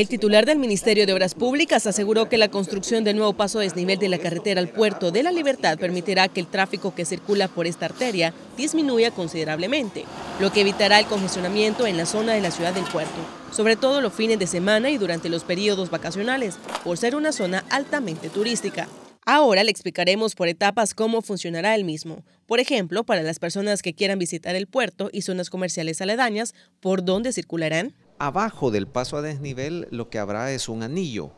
El titular del Ministerio de Obras Públicas aseguró que la construcción del nuevo paso desnivel de la carretera al puerto de la Libertad permitirá que el tráfico que circula por esta arteria disminuya considerablemente, lo que evitará el congestionamiento en la zona de la ciudad del puerto, sobre todo los fines de semana y durante los periodos vacacionales, por ser una zona altamente turística. Ahora le explicaremos por etapas cómo funcionará el mismo. Por ejemplo, para las personas que quieran visitar el puerto y zonas comerciales aledañas, ¿por dónde circularán? Abajo del paso a desnivel lo que habrá es un anillo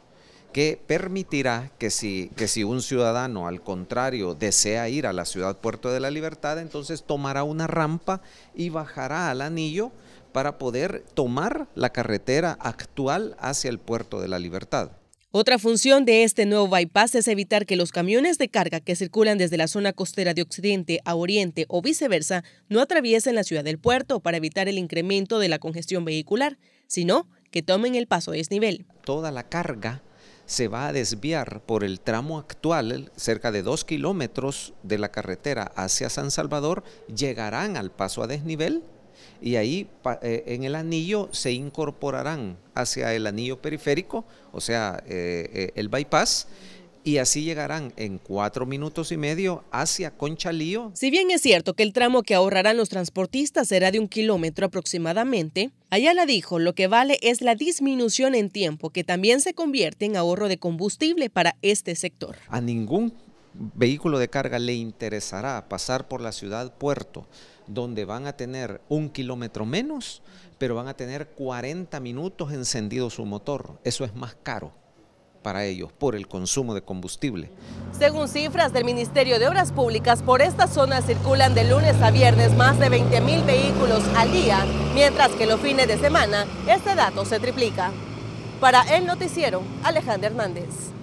que permitirá que si, que si un ciudadano, al contrario, desea ir a la ciudad Puerto de la Libertad, entonces tomará una rampa y bajará al anillo para poder tomar la carretera actual hacia el Puerto de la Libertad. Otra función de este nuevo bypass es evitar que los camiones de carga que circulan desde la zona costera de Occidente a Oriente o viceversa no atraviesen la ciudad del puerto para evitar el incremento de la congestión vehicular, sino que tomen el paso a desnivel. Toda la carga se va a desviar por el tramo actual, cerca de dos kilómetros de la carretera hacia San Salvador, llegarán al paso a desnivel y ahí eh, en el anillo se incorporarán hacia el anillo periférico, o sea, eh, eh, el bypass, y así llegarán en cuatro minutos y medio hacia Conchalío. Si bien es cierto que el tramo que ahorrarán los transportistas será de un kilómetro aproximadamente, Ayala dijo lo que vale es la disminución en tiempo que también se convierte en ahorro de combustible para este sector. A ningún vehículo de carga le interesará pasar por la ciudad puerto, donde van a tener un kilómetro menos, pero van a tener 40 minutos encendido su motor. Eso es más caro para ellos por el consumo de combustible. Según cifras del Ministerio de Obras Públicas, por esta zona circulan de lunes a viernes más de 20 mil vehículos al día, mientras que los fines de semana este dato se triplica. Para el noticiero, Alejandra Hernández.